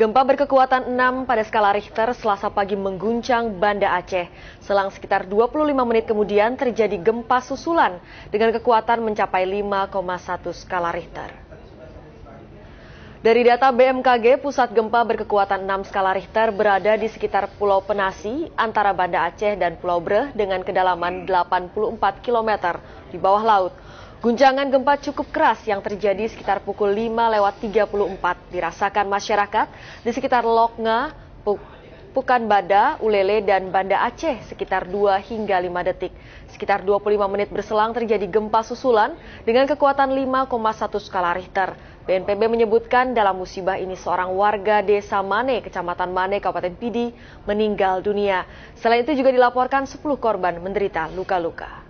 Gempa berkekuatan 6 pada skala Richter selasa pagi mengguncang Banda Aceh. Selang sekitar 25 menit kemudian terjadi gempa susulan dengan kekuatan mencapai 5,1 skala Richter. Dari data BMKG, pusat gempa berkekuatan 6 skala Richter berada di sekitar Pulau Penasi, antara Banda Aceh dan Pulau Breh dengan kedalaman 84 km di bawah laut. Guncangan gempa cukup keras yang terjadi sekitar pukul 5 lewat 34 dirasakan masyarakat di sekitar Lokna, Pukan Bada, Ulele, dan Banda Aceh sekitar 2 hingga 5 detik. Sekitar 25 menit berselang terjadi gempa susulan dengan kekuatan 5,1 skala Richter. BNPB menyebutkan dalam musibah ini seorang warga desa Mane, kecamatan Mane, Kabupaten Pidi, meninggal dunia. Selain itu juga dilaporkan 10 korban menderita luka-luka.